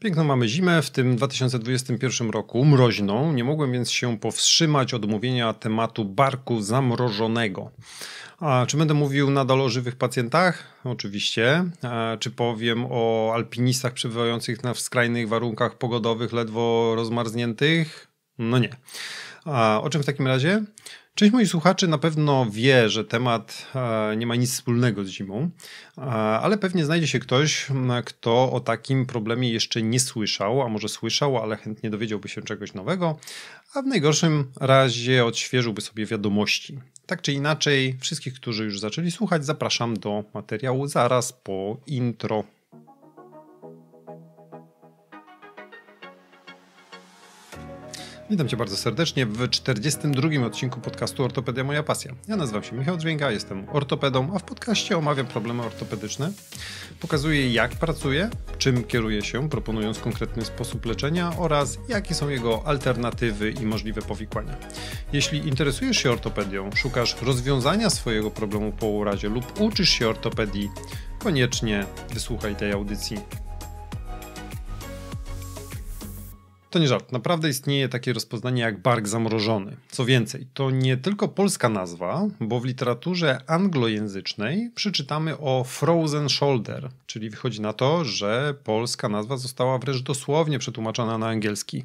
Piękną mamy zimę, w tym 2021 roku mroźną, nie mogłem więc się powstrzymać od mówienia tematu barku zamrożonego. A czy będę mówił nadal o żywych pacjentach? Oczywiście. A czy powiem o alpinistach przebywających na skrajnych warunkach pogodowych, ledwo rozmarzniętych? No nie. A o czym w takim razie? Część moich słuchaczy na pewno wie, że temat e, nie ma nic wspólnego z zimą, e, ale pewnie znajdzie się ktoś, kto o takim problemie jeszcze nie słyszał, a może słyszał, ale chętnie dowiedziałby się czegoś nowego, a w najgorszym razie odświeżyłby sobie wiadomości. Tak czy inaczej, wszystkich, którzy już zaczęli słuchać, zapraszam do materiału zaraz po intro. Witam Cię bardzo serdecznie w 42 odcinku podcastu Ortopedia Moja Pasja. Ja nazywam się Michał Dźwięga, jestem ortopedą, a w podcaście omawiam problemy ortopedyczne. Pokazuję jak pracuję, czym kieruję się, proponując konkretny sposób leczenia oraz jakie są jego alternatywy i możliwe powikłania. Jeśli interesujesz się ortopedią, szukasz rozwiązania swojego problemu po urazie lub uczysz się ortopedii, koniecznie wysłuchaj tej audycji. To nie żart. Naprawdę istnieje takie rozpoznanie jak bark zamrożony. Co więcej, to nie tylko polska nazwa, bo w literaturze anglojęzycznej przeczytamy o frozen shoulder, czyli wychodzi na to, że polska nazwa została wręcz dosłownie przetłumaczona na angielski.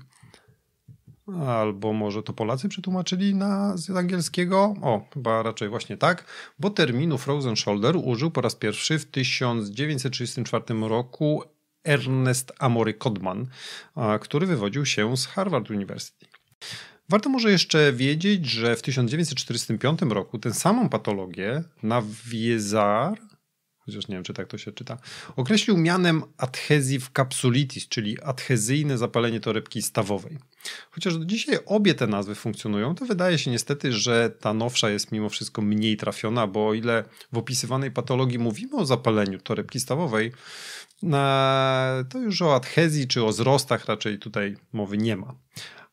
Albo może to Polacy przetłumaczyli na, z angielskiego? O, chyba raczej właśnie tak, bo terminu frozen shoulder użył po raz pierwszy w 1934 roku Ernest Amory Kodman, który wywodził się z Harvard University. Warto może jeszcze wiedzieć, że w 1945 roku tę samą patologię Naviezar, chociaż nie wiem, czy tak to się czyta, określił mianem adhesive capsulitis, czyli adhezyjne zapalenie torebki stawowej. Chociaż do dzisiaj obie te nazwy funkcjonują, to wydaje się niestety, że ta nowsza jest mimo wszystko mniej trafiona, bo o ile w opisywanej patologii mówimy o zapaleniu torebki stawowej, to już o adhezji czy o wzrostach raczej tutaj mowy nie ma.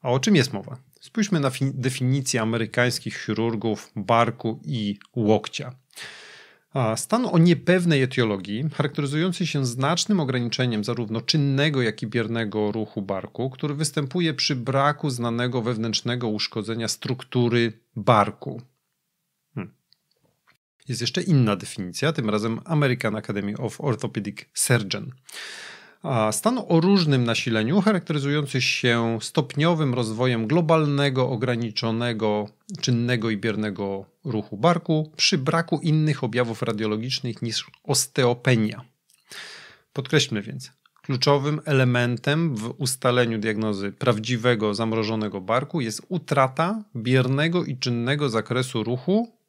A o czym jest mowa? Spójrzmy na definicję amerykańskich chirurgów barku i łokcia. Stan o niepewnej etiologii, charakteryzujący się znacznym ograniczeniem zarówno czynnego, jak i biernego ruchu barku, który występuje przy braku znanego wewnętrznego uszkodzenia struktury barku. Jest jeszcze inna definicja, tym razem American Academy of Orthopedic Surgeon. Stan o różnym nasileniu, charakteryzujący się stopniowym rozwojem globalnego, ograniczonego, czynnego i biernego ruchu barku, przy braku innych objawów radiologicznych niż osteopenia. Podkreślmy więc, kluczowym elementem w ustaleniu diagnozy prawdziwego zamrożonego barku jest utrata biernego i czynnego zakresu ruchu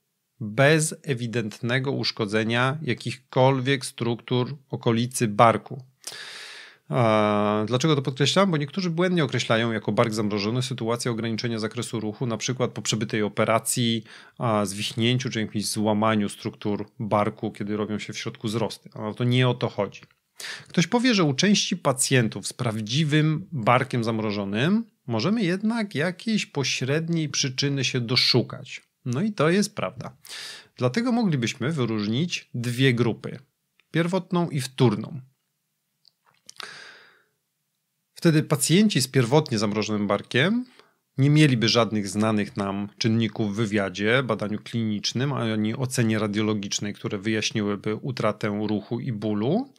bez ewidentnego uszkodzenia jakichkolwiek struktur okolicy barku. Dlaczego to podkreślam? Bo niektórzy błędnie określają jako bark zamrożony sytuację ograniczenia zakresu ruchu, na przykład po przebytej operacji, zwichnięciu czy jakimś złamaniu struktur barku, kiedy robią się w środku wzrosty. Ale to nie o to chodzi. Ktoś powie, że u części pacjentów z prawdziwym barkiem zamrożonym możemy jednak jakiejś pośredniej przyczyny się doszukać. No i to jest prawda. Dlatego moglibyśmy wyróżnić dwie grupy: pierwotną i wtórną. Wtedy pacjenci z pierwotnie zamrożonym barkiem nie mieliby żadnych znanych nam czynników w wywiadzie, badaniu klinicznym ani ocenie radiologicznej, które wyjaśniłyby utratę ruchu i bólu.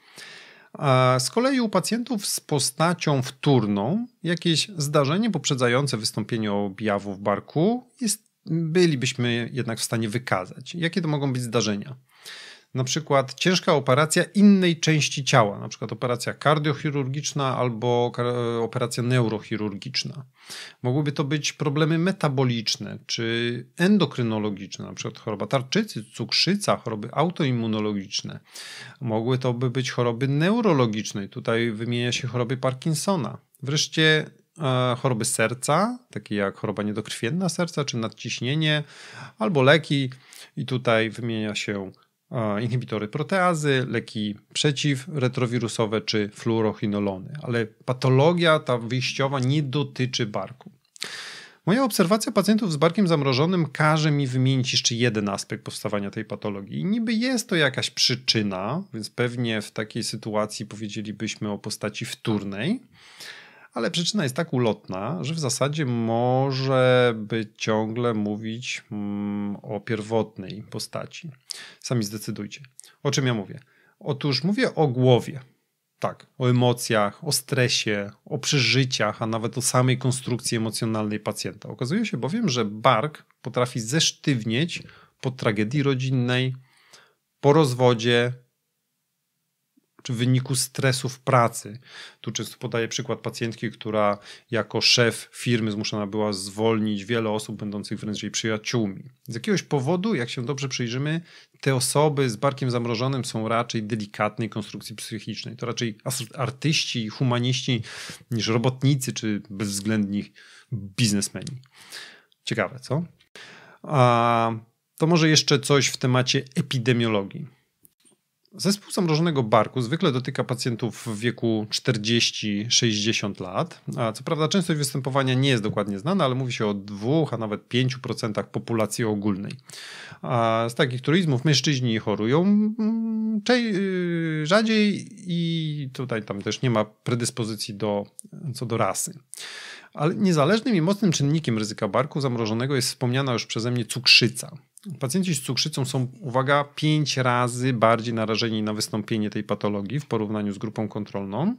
A z kolei u pacjentów z postacią wtórną jakieś zdarzenie poprzedzające wystąpienie objawów barku jest bylibyśmy jednak w stanie wykazać. Jakie to mogą być zdarzenia? Na przykład ciężka operacja innej części ciała, na przykład operacja kardiochirurgiczna albo operacja neurochirurgiczna. Mogłyby to być problemy metaboliczne czy endokrynologiczne, na przykład choroba tarczycy, cukrzyca, choroby autoimmunologiczne. Mogły to by być choroby neurologiczne, tutaj wymienia się choroby Parkinsona. Wreszcie E, choroby serca, takie jak choroba niedokrwienna serca czy nadciśnienie, albo leki. I tutaj wymienia się e, inhibitory proteazy, leki przeciwretrowirusowe czy fluorochinolony. Ale patologia ta wyjściowa nie dotyczy barku. Moja obserwacja pacjentów z barkiem zamrożonym każe mi wymienić jeszcze jeden aspekt powstawania tej patologii. I niby jest to jakaś przyczyna, więc pewnie w takiej sytuacji powiedzielibyśmy o postaci wtórnej, ale przyczyna jest tak ulotna, że w zasadzie może by ciągle mówić mm, o pierwotnej postaci. Sami zdecydujcie. O czym ja mówię? Otóż mówię o głowie. Tak, o emocjach, o stresie, o przeżyciach, a nawet o samej konstrukcji emocjonalnej pacjenta. Okazuje się bowiem, że bark potrafi zesztywnieć po tragedii rodzinnej, po rozwodzie, czy w wyniku stresu w pracy. Tu często podaję przykład pacjentki, która jako szef firmy zmuszona była zwolnić wiele osób będących wręcz jej przyjaciółmi. Z jakiegoś powodu, jak się dobrze przyjrzymy, te osoby z barkiem zamrożonym są raczej delikatnej konstrukcji psychicznej. To raczej artyści i humaniści niż robotnicy czy bezwzględni biznesmeni. Ciekawe, co? A to może jeszcze coś w temacie epidemiologii. Zespół zamrożonego barku zwykle dotyka pacjentów w wieku 40-60 lat. A co prawda częstość występowania nie jest dokładnie znana, ale mówi się o 2, a nawet 5% populacji ogólnej. A z takich truizmów mężczyźni chorują mm, y, rzadziej i tutaj tam też nie ma predyspozycji do, co do rasy. Ale niezależnym i mocnym czynnikiem ryzyka barku zamrożonego jest wspomniana już przeze mnie cukrzyca. Pacjenci z cukrzycą są, uwaga, 5 razy bardziej narażeni na wystąpienie tej patologii w porównaniu z grupą kontrolną.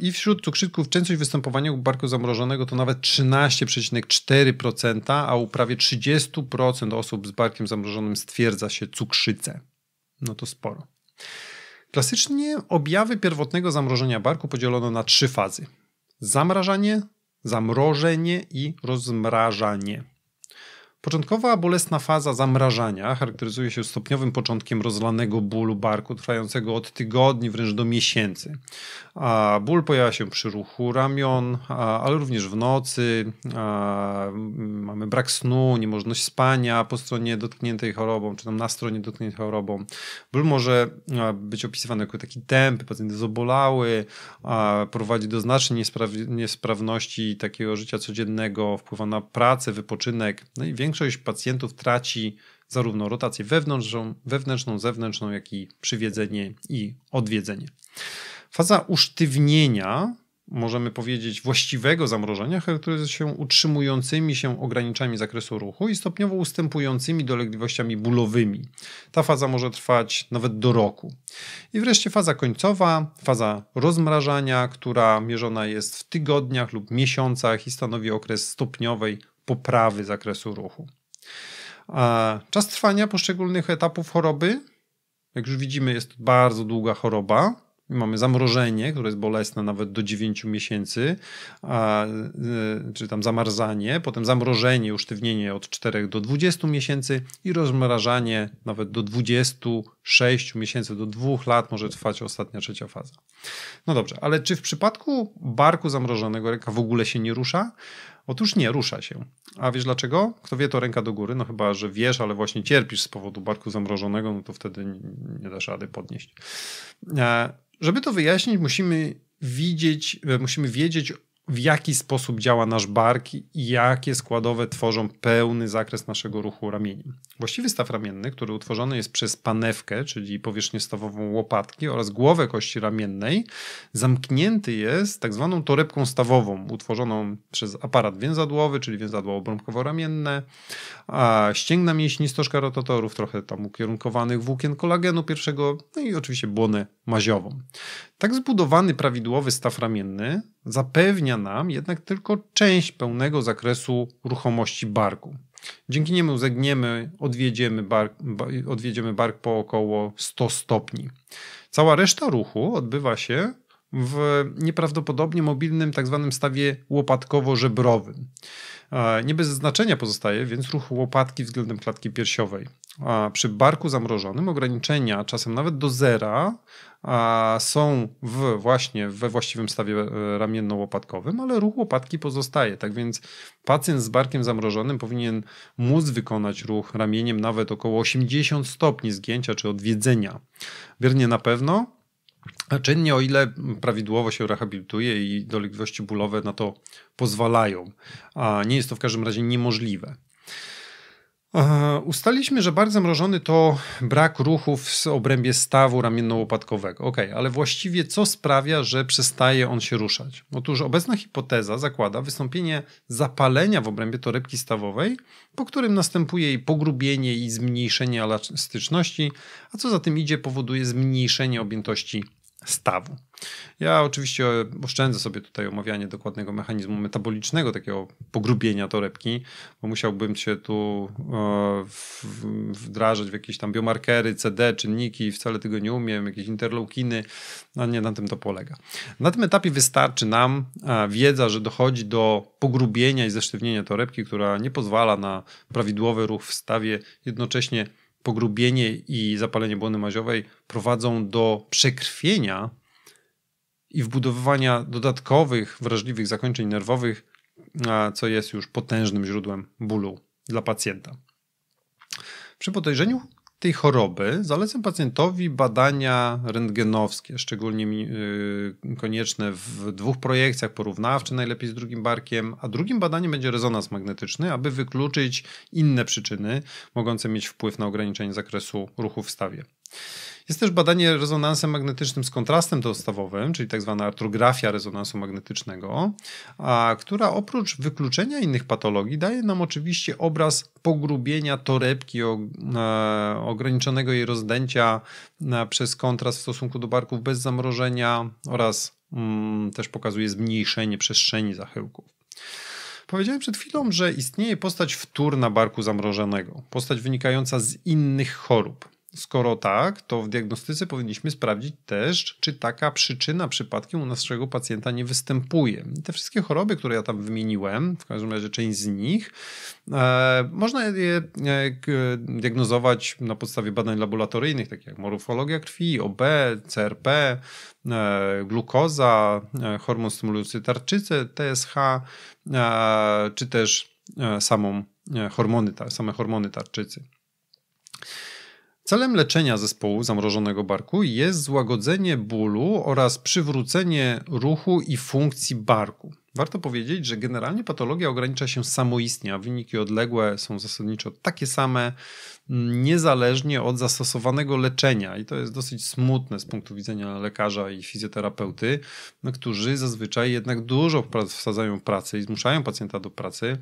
I wśród cukrzyków częstość występowania u barku zamrożonego to nawet 13,4%, a u prawie 30% osób z barkiem zamrożonym stwierdza się cukrzycę. No to sporo. Klasycznie objawy pierwotnego zamrożenia barku podzielono na trzy fazy: zamrażanie, zamrożenie i rozmrażanie. Początkowa bolesna faza zamrażania charakteryzuje się stopniowym początkiem rozlanego bólu barku, trwającego od tygodni wręcz do miesięcy. Ból pojawia się przy ruchu ramion, ale również w nocy. Mamy brak snu, niemożność spania po stronie dotkniętej chorobą, czy tam na stronie dotkniętej chorobą. Ból może być opisywany jako taki temp, pacjent jest obolały, prowadzi do znacznej niesprawności takiego życia codziennego, wpływa na pracę, wypoczynek. No i większość pacjentów traci zarówno rotację wewnętrzną, wewnętrzną zewnętrzną, jak i przywiedzenie i odwiedzenie. Faza usztywnienia, możemy powiedzieć właściwego zamrożenia, charakteryzuje się utrzymującymi się ograniczami zakresu ruchu i stopniowo ustępującymi dolegliwościami bólowymi. Ta faza może trwać nawet do roku. I wreszcie faza końcowa, faza rozmrażania, która mierzona jest w tygodniach lub miesiącach i stanowi okres stopniowej poprawy zakresu ruchu. A czas trwania poszczególnych etapów choroby, jak już widzimy, jest to bardzo długa choroba Mamy zamrożenie, które jest bolesne nawet do 9 miesięcy, a, e, czy tam zamarzanie, potem zamrożenie, usztywnienie od 4 do 20 miesięcy i rozmrażanie nawet do 26 miesięcy, do 2 lat może trwać ostatnia trzecia faza. No dobrze, ale czy w przypadku barku zamrożonego ręka w ogóle się nie rusza? Otóż nie, rusza się. A wiesz dlaczego? Kto wie, to ręka do góry. No chyba, że wiesz, ale właśnie cierpisz z powodu barku zamrożonego, no to wtedy nie dasz rady podnieść. E żeby to wyjaśnić, musimy widzieć, e, musimy wiedzieć w jaki sposób działa nasz bark i jakie składowe tworzą pełny zakres naszego ruchu ramieniem. Właściwy staw ramienny, który utworzony jest przez panewkę, czyli powierzchnię stawową łopatki oraz głowę kości ramiennej, zamknięty jest tak zwaną torebką stawową utworzoną przez aparat więzadłowy, czyli więzadło obrąbkowo-ramienne, ścięgna mięśni stożka rotatorów, trochę tam ukierunkowanych włókien kolagenu pierwszego no i oczywiście błonę maziową. Tak zbudowany prawidłowy staw ramienny zapewnia nam jednak tylko część pełnego zakresu ruchomości barku. Dzięki niemu zegniemy, odwiedziemy bark, odwiedziemy bark po około 100 stopni. Cała reszta ruchu odbywa się w nieprawdopodobnie mobilnym tak zwanym stawie łopatkowo-żebrowym. E, nie bez znaczenia pozostaje więc ruch łopatki względem klatki piersiowej. Przy barku zamrożonym ograniczenia czasem nawet do zera są w właśnie we właściwym stawie e, ramienno-łopatkowym, ale ruch łopatki pozostaje. Tak więc pacjent z barkiem zamrożonym powinien móc wykonać ruch ramieniem nawet około 80 stopni zgięcia czy odwiedzenia. Wiernie na pewno czynnie, o ile prawidłowo się rehabilituje i dolegliwości bólowe na to pozwalają. A nie jest to w każdym razie niemożliwe. Ustaliśmy, że bardzo mrożony to brak ruchów w obrębie stawu ramienno-łopatkowego. Ok, ale właściwie co sprawia, że przestaje on się ruszać? Otóż obecna hipoteza zakłada wystąpienie zapalenia w obrębie torebki stawowej, po którym następuje jej pogrubienie i zmniejszenie elastyczności, a co za tym idzie powoduje zmniejszenie objętości stawu. Ja oczywiście oszczędzę sobie tutaj omawianie dokładnego mechanizmu metabolicznego takiego pogrubienia torebki, bo musiałbym się tu e, wdrażać w jakieś tam biomarkery, CD, czynniki, wcale tego nie umiem, jakieś interleukiny, no nie na tym to polega. Na tym etapie wystarczy nam e, wiedza, że dochodzi do pogrubienia i zesztywnienia torebki, która nie pozwala na prawidłowy ruch w stawie, jednocześnie pogrubienie i zapalenie błony maziowej prowadzą do przekrwienia i wbudowywania dodatkowych wrażliwych zakończeń nerwowych, co jest już potężnym źródłem bólu dla pacjenta. Przy podejrzeniu tej choroby zalecam pacjentowi badania rentgenowskie, szczególnie y, konieczne w dwóch projekcjach porównawczych, najlepiej z drugim barkiem, a drugim badaniem będzie rezonans magnetyczny, aby wykluczyć inne przyczyny mogące mieć wpływ na ograniczenie zakresu ruchu w stawie. Jest też badanie rezonansem magnetycznym z kontrastem dostawowym, czyli tak zwana artrografia rezonansu magnetycznego, a, która oprócz wykluczenia innych patologii daje nam oczywiście obraz pogrubienia torebki, o, e, ograniczonego jej rozdęcia e, przez kontrast w stosunku do barków bez zamrożenia oraz mm, też pokazuje zmniejszenie przestrzeni zachyłków. Powiedziałem przed chwilą, że istnieje postać wtórna barku zamrożonego, postać wynikająca z innych chorób. Skoro tak, to w diagnostyce powinniśmy sprawdzić też, czy taka przyczyna przypadkiem u naszego pacjenta nie występuje. Te wszystkie choroby, które ja tam wymieniłem, w każdym razie część z nich, e, można je e, diagnozować na podstawie badań laboratoryjnych, takich jak morfologia krwi, OB, CRP, e, glukoza, e, hormon stymulujący tarczycę, TSH, e, czy też e, samą hormony, same hormony tarczycy. Celem leczenia zespołu zamrożonego barku jest złagodzenie bólu oraz przywrócenie ruchu i funkcji barku. Warto powiedzieć, że generalnie patologia ogranicza się samoistnie, a wyniki odległe są zasadniczo takie same, niezależnie od zastosowanego leczenia. I to jest dosyć smutne z punktu widzenia lekarza i fizjoterapeuty, no, którzy zazwyczaj jednak dużo wsadzają pracy i zmuszają pacjenta do pracy,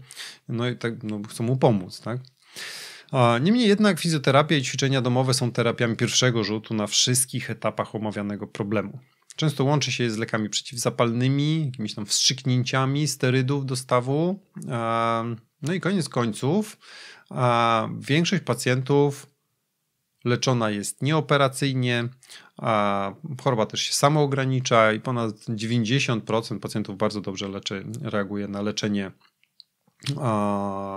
no i tak no, chcą mu pomóc. Tak? Niemniej jednak fizjoterapia i ćwiczenia domowe są terapiami pierwszego rzutu na wszystkich etapach omawianego problemu. Często łączy się je z lekami przeciwzapalnymi, jakimiś tam wstrzyknięciami sterydów do stawu. No i koniec końców, większość pacjentów leczona jest nieoperacyjnie, a choroba też się samoogranicza i ponad 90% pacjentów bardzo dobrze leczy, reaguje na leczenie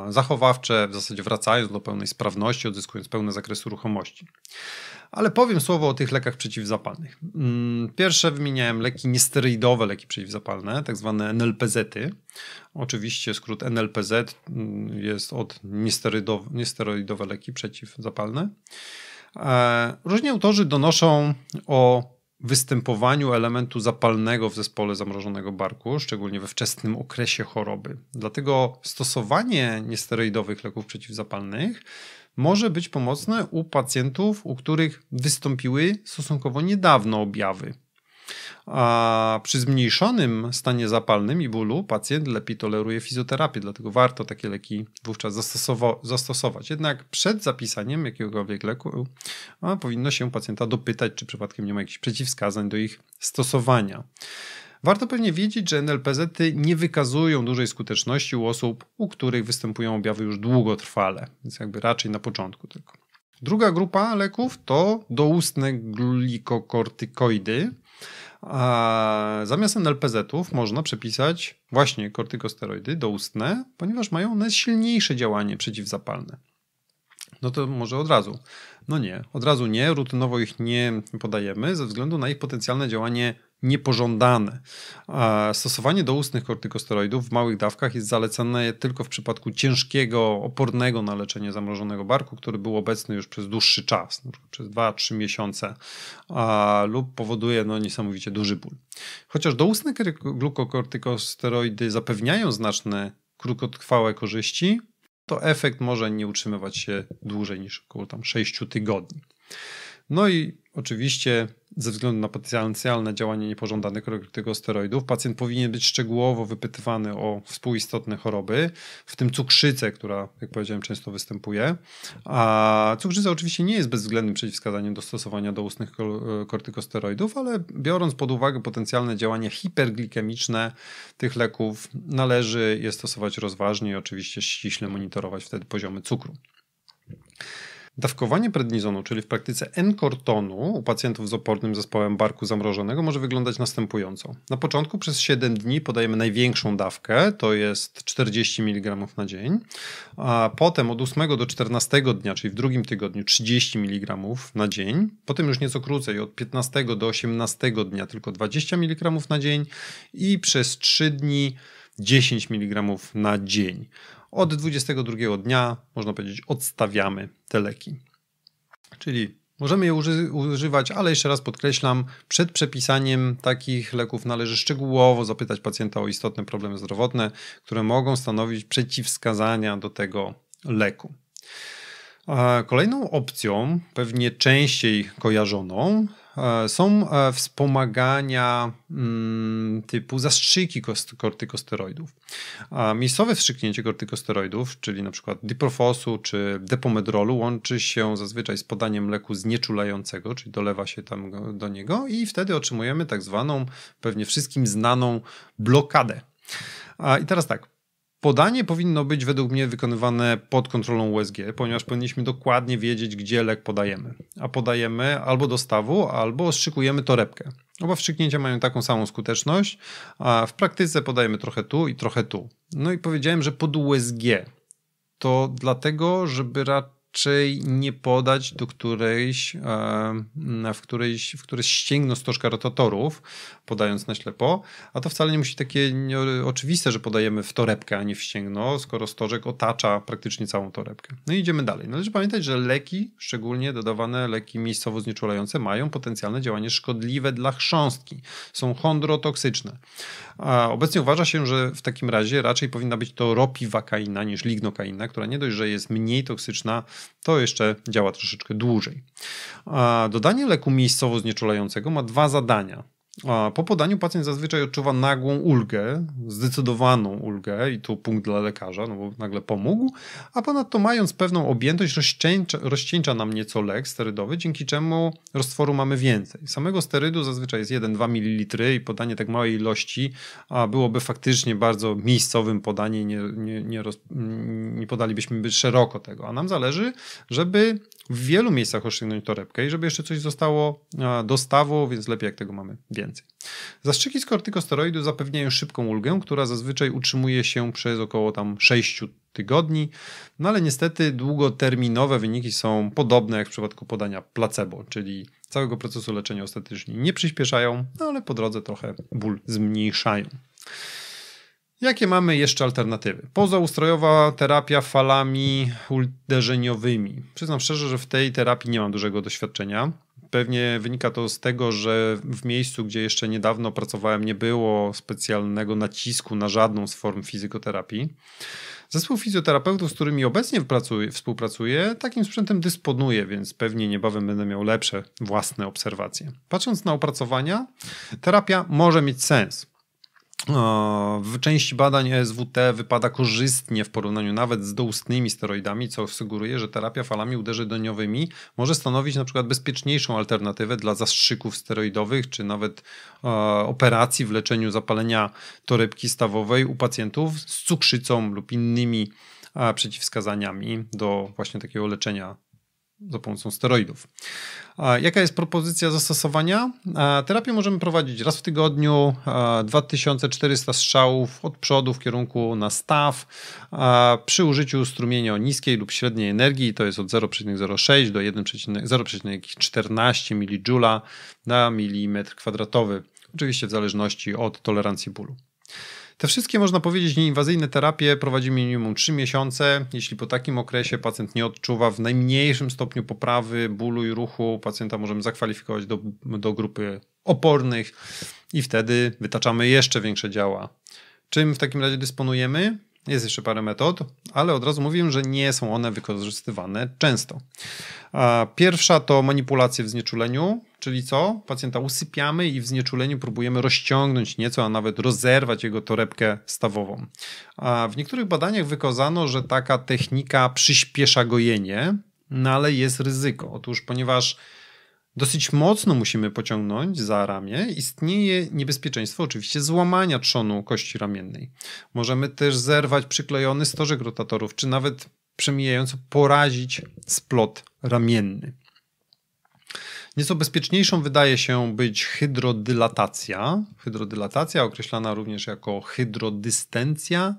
zachowawcze, w zasadzie wracając do pełnej sprawności, odzyskując pełny zakres ruchomości. Ale powiem słowo o tych lekach przeciwzapalnych. Mm, pierwsze wymieniałem leki niesteroidowe leki przeciwzapalne, tak zwane NLPZ-y. Oczywiście skrót NLPZ mm, jest od niesteroidowe leki przeciwzapalne. E, różni autorzy donoszą o występowaniu elementu zapalnego w zespole zamrożonego barku, szczególnie we wczesnym okresie choroby. Dlatego stosowanie niesteroidowych leków przeciwzapalnych może być pomocne u pacjentów, u których wystąpiły stosunkowo niedawno objawy a przy zmniejszonym stanie zapalnym i bólu pacjent lepiej toleruje fizjoterapię, dlatego warto takie leki wówczas zastosować. Jednak przed zapisaniem jakiegokolwiek leku powinno się pacjenta dopytać, czy przypadkiem nie ma jakichś przeciwwskazań do ich stosowania. Warto pewnie wiedzieć, że NLPZ-y nie wykazują dużej skuteczności u osób, u których występują objawy już długotrwale, więc jakby raczej na początku tylko. Druga grupa leków to doustne glikokortykoidy. A zamiast NLPZ-ów można przepisać właśnie kortykosteroidy doustne, ponieważ mają one silniejsze działanie przeciwzapalne. No to może od razu. No nie, od razu nie, rutynowo ich nie podajemy ze względu na ich potencjalne działanie niepożądane. Stosowanie doustnych kortykosteroidów w małych dawkach jest zalecane tylko w przypadku ciężkiego, opornego na leczenie zamrożonego barku, który był obecny już przez dłuższy czas, np. przez 2-3 miesiące lub powoduje no, niesamowicie duży ból. Chociaż doustne glukokortykosteroidy zapewniają znaczne krótkotrwałe korzyści, to efekt może nie utrzymywać się dłużej niż około tam 6 tygodni. No i oczywiście ze względu na potencjalne działanie niepożądanych kortykosteroidów, pacjent powinien być szczegółowo wypytywany o współistotne choroby, w tym cukrzycę, która, jak powiedziałem, często występuje. A cukrzyca oczywiście nie jest bezwzględnym przeciwwskazaniem do stosowania doustnych kortykosteroidów, ale biorąc pod uwagę potencjalne działanie hiperglikemiczne tych leków, należy je stosować rozważnie i oczywiście ściśle monitorować wtedy poziomy cukru. Dawkowanie prednizonu, czyli w praktyce enkortonu u pacjentów z opornym zespołem barku zamrożonego może wyglądać następująco. Na początku przez 7 dni podajemy największą dawkę, to jest 40 mg na dzień, a potem od 8 do 14 dnia, czyli w drugim tygodniu 30 mg na dzień, potem już nieco krócej, od 15 do 18 dnia tylko 20 mg na dzień i przez 3 dni 10 mg na dzień. Od 22 dnia, można powiedzieć, odstawiamy te leki. Czyli możemy je uży używać, ale jeszcze raz podkreślam, przed przepisaniem takich leków należy szczegółowo zapytać pacjenta o istotne problemy zdrowotne, które mogą stanowić przeciwwskazania do tego leku. Kolejną opcją, pewnie częściej kojarzoną, E, są e, wspomagania mm, typu zastrzyki kortykosteroidów. E, miejscowe wstrzyknięcie kortykosteroidów, czyli np. diprofosu czy depomedrolu, łączy się zazwyczaj z podaniem leku znieczulającego, czyli dolewa się tam do niego i wtedy otrzymujemy tak zwaną, pewnie wszystkim znaną blokadę. I teraz tak, Podanie powinno być według mnie wykonywane pod kontrolą USG, ponieważ powinniśmy dokładnie wiedzieć, gdzie lek podajemy. A podajemy albo do stawu, albo szykujemy torebkę. Oba no wstrzyknięcia mają taką samą skuteczność, a w praktyce podajemy trochę tu i trochę tu. No i powiedziałem, że pod USG. To dlatego, żeby raczej raczej nie podać do którejś, e, w którejś, w któreś ścięgno stożka rotatorów, podając na ślepo, a to wcale nie musi takie oczywiste, że podajemy w torebkę, a nie w ścięgno, skoro stożek otacza praktycznie całą torebkę. No i idziemy dalej. No, należy pamiętać, że leki, szczególnie dodawane leki miejscowo znieczulające, mają potencjalne działanie szkodliwe dla chrząstki. Są chondrotoksyczne. A obecnie uważa się, że w takim razie raczej powinna być to ropiwakaina niż lignokaina, która nie dość, że jest mniej toksyczna, to jeszcze działa troszeczkę dłużej. Dodanie leku miejscowo znieczulającego ma dwa zadania. Po podaniu pacjent zazwyczaj odczuwa nagłą ulgę, zdecydowaną ulgę, i tu punkt dla lekarza, no bo nagle pomógł, a ponadto mając pewną objętość, rozcieńcza, rozcieńcza nam nieco lek sterydowy, dzięki czemu roztworu mamy więcej. Samego sterydu zazwyczaj jest 1-2 ml i podanie tak małej ilości byłoby faktycznie bardzo miejscowym podaniem, nie, nie, nie, roz, nie podalibyśmy by szeroko tego, a nam zależy, żeby w wielu miejscach osiągnąć torebkę i żeby jeszcze coś zostało dostawą, więc lepiej jak tego mamy więcej więcej. Zastrzyki z kortykosteroidu zapewniają szybką ulgę, która zazwyczaj utrzymuje się przez około tam 6 tygodni, no ale niestety długoterminowe wyniki są podobne jak w przypadku podania placebo, czyli całego procesu leczenia ostatecznie nie przyspieszają, no ale po drodze trochę ból zmniejszają. Jakie mamy jeszcze alternatywy? Pozaustrojowa terapia falami uderzeniowymi. Przyznam szczerze, że w tej terapii nie mam dużego doświadczenia. Pewnie wynika to z tego, że w miejscu, gdzie jeszcze niedawno pracowałem, nie było specjalnego nacisku na żadną z form fizykoterapii. Zespół fizjoterapeutów, z którymi obecnie pracuję, współpracuję, takim sprzętem dysponuje, więc pewnie niebawem będę miał lepsze własne obserwacje. Patrząc na opracowania, terapia może mieć sens. W części badań ESWT wypada korzystnie w porównaniu nawet z doustnymi steroidami, co sugeruje, że terapia falami uderzy może stanowić na przykład bezpieczniejszą alternatywę dla zastrzyków steroidowych, czy nawet e, operacji w leczeniu zapalenia torebki stawowej u pacjentów z cukrzycą lub innymi przeciwwskazaniami do właśnie takiego leczenia za pomocą steroidów. Jaka jest propozycja zastosowania? Terapię możemy prowadzić raz w tygodniu, 2400 strzałów od przodu w kierunku na staw, przy użyciu strumienia o niskiej lub średniej energii, to jest od 0,06 do 0,14 mJ na milimetr kwadratowy, oczywiście w zależności od tolerancji bólu. Te wszystkie, można powiedzieć, nieinwazyjne terapie prowadzi minimum 3 miesiące. Jeśli po takim okresie pacjent nie odczuwa w najmniejszym stopniu poprawy bólu i ruchu, pacjenta możemy zakwalifikować do, do grupy opornych i wtedy wytaczamy jeszcze większe działa. Czym w takim razie dysponujemy? Jest jeszcze parę metod, ale od razu mówię, że nie są one wykorzystywane często. Pierwsza to manipulacje w znieczuleniu, czyli co? Pacjenta usypiamy i w znieczuleniu próbujemy rozciągnąć nieco, a nawet rozerwać jego torebkę stawową. W niektórych badaniach wykazano, że taka technika przyspiesza gojenie, no ale jest ryzyko. Otóż ponieważ dosyć mocno musimy pociągnąć za ramię, istnieje niebezpieczeństwo oczywiście złamania trzonu kości ramiennej. Możemy też zerwać przyklejony stożek rotatorów, czy nawet przemijająco porazić splot ramienny. Nieco bezpieczniejszą wydaje się być hydrodylatacja. Hydrodylatacja określana również jako hydrodystencja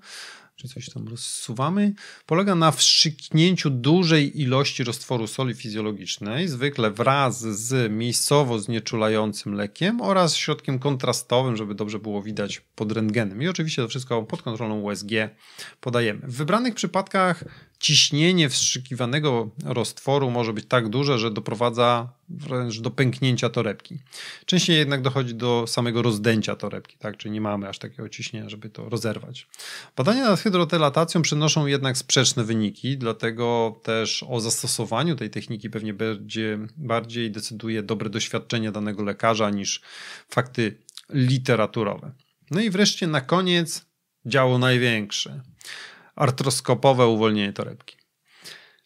czy coś tam rozsuwamy, polega na wstrzyknięciu dużej ilości roztworu soli fizjologicznej, zwykle wraz z miejscowo znieczulającym lekiem oraz środkiem kontrastowym, żeby dobrze było widać pod rentgenem. I oczywiście to wszystko pod kontrolą USG podajemy. W wybranych przypadkach ciśnienie wstrzykiwanego roztworu może być tak duże, że doprowadza wręcz do pęknięcia torebki. Częściej jednak dochodzi do samego rozdęcia torebki, tak? czyli nie mamy aż takiego ciśnienia, żeby to rozerwać. Badania nad hydrotelatacją przynoszą jednak sprzeczne wyniki, dlatego też o zastosowaniu tej techniki pewnie będzie, bardziej decyduje dobre doświadczenie danego lekarza niż fakty literaturowe. No i wreszcie na koniec działo największe – artroskopowe uwolnienie torebki.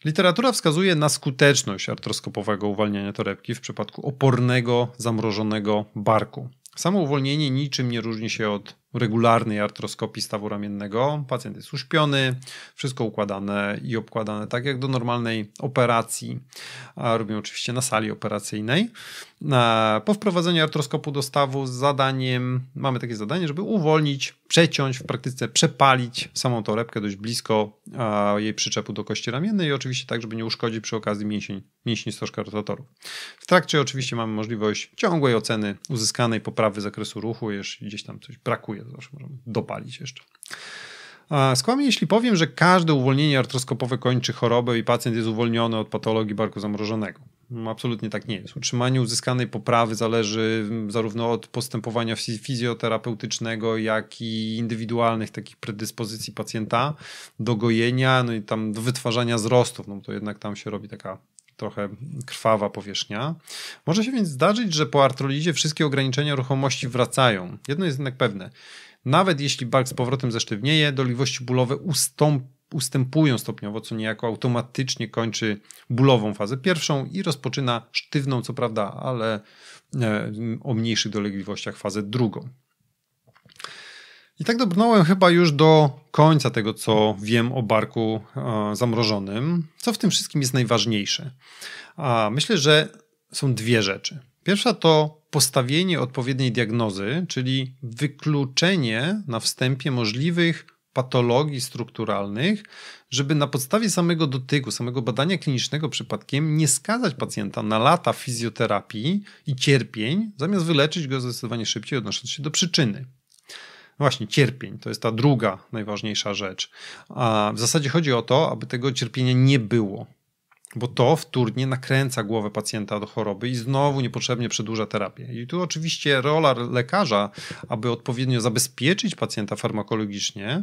Literatura wskazuje na skuteczność artroskopowego uwalniania torebki w przypadku opornego, zamrożonego barku. Samo uwolnienie niczym nie różni się od regularnej artroskopii stawu ramiennego. Pacjent jest uśpiony, wszystko układane i obkładane tak jak do normalnej operacji. Robimy oczywiście na sali operacyjnej. Po wprowadzeniu artroskopu do stawu z zadaniem, mamy takie zadanie, żeby uwolnić, przeciąć, w praktyce przepalić samą torebkę dość blisko jej przyczepu do kości ramiennej i oczywiście tak, żeby nie uszkodzić przy okazji mięsień, mięśni stożka W trakcie oczywiście mamy możliwość ciągłej oceny uzyskanej poprawy zakresu ruchu, jeśli gdzieś tam coś brakuje zawsze możemy dopalić jeszcze. Skłamię, jeśli powiem, że każde uwolnienie artroskopowe kończy chorobę i pacjent jest uwolniony od patologii barku zamrożonego. Absolutnie tak nie jest. Utrzymanie uzyskanej poprawy zależy mm, zarówno od postępowania fizjoterapeutycznego, jak i indywidualnych takich predyspozycji pacjenta do gojenia, no i tam do wytwarzania wzrostów. No to jednak tam się robi taka trochę krwawa powierzchnia. Może się więc zdarzyć, że po artrolizie wszystkie ograniczenia ruchomości wracają. Jedno jest jednak pewne. Nawet jeśli bark z powrotem zesztywnieje, dolegliwości bólowe ustąpią ustępują stopniowo, co niejako automatycznie kończy bólową fazę pierwszą i rozpoczyna sztywną, co prawda, ale e, o mniejszych dolegliwościach fazę drugą. I tak dobrnąłem chyba już do końca tego, co wiem o barku e, zamrożonym. Co w tym wszystkim jest najważniejsze? A myślę, że są dwie rzeczy. Pierwsza to postawienie odpowiedniej diagnozy, czyli wykluczenie na wstępie możliwych patologii strukturalnych, żeby na podstawie samego dotyku, samego badania klinicznego przypadkiem nie skazać pacjenta na lata fizjoterapii i cierpień, zamiast wyleczyć go zdecydowanie szybciej, odnosząc się do przyczyny. Właśnie, cierpień to jest ta druga najważniejsza rzecz. A w zasadzie chodzi o to, aby tego cierpienia nie było, bo to wtórnie nakręca głowę pacjenta do choroby i znowu niepotrzebnie przedłuża terapię. I tu oczywiście rola lekarza, aby odpowiednio zabezpieczyć pacjenta farmakologicznie,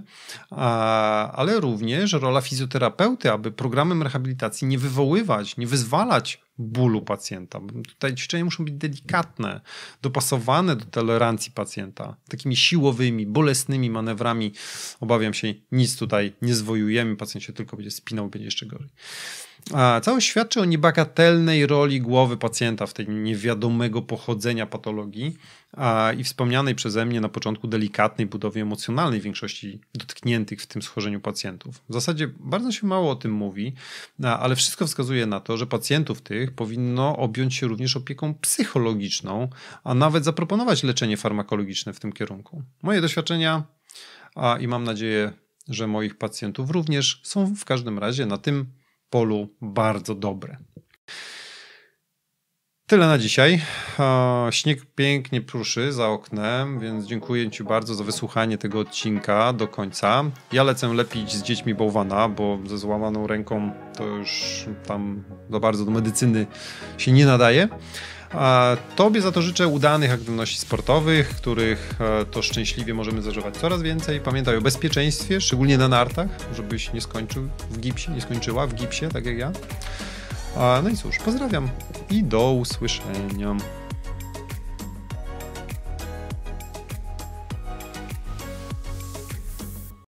ale również rola fizjoterapeuty, aby programem rehabilitacji nie wywoływać, nie wyzwalać bólu pacjenta. Tutaj ćwiczenia muszą być delikatne, dopasowane do tolerancji pacjenta. Takimi siłowymi, bolesnymi manewrami, obawiam się, nic tutaj nie zwojujemy, pacjent się tylko będzie spinał, będzie jeszcze gorzej. A całość świadczy o niebagatelnej roli głowy pacjenta w tej niewiadomego pochodzenia patologii, i wspomnianej przeze mnie na początku delikatnej budowie emocjonalnej większości dotkniętych w tym schorzeniu pacjentów. W zasadzie bardzo się mało o tym mówi, ale wszystko wskazuje na to, że pacjentów tych powinno objąć się również opieką psychologiczną, a nawet zaproponować leczenie farmakologiczne w tym kierunku. Moje doświadczenia a i mam nadzieję, że moich pacjentów również są w każdym razie na tym polu bardzo dobre. Tyle na dzisiaj. Śnieg pięknie pruszy za oknem, więc dziękuję Ci bardzo za wysłuchanie tego odcinka do końca. Ja lecę lepić z dziećmi bałwana, bo ze złamaną ręką to już tam za bardzo do medycyny się nie nadaje. A Tobie za to życzę udanych aktywności sportowych, których e, to szczęśliwie możemy zażywać coraz więcej. Pamiętaj o bezpieczeństwie, szczególnie na nartach, żebyś nie skończył w gipsie, nie skończyła w gipsie, tak jak ja. No i cóż, pozdrawiam i do usłyszenia.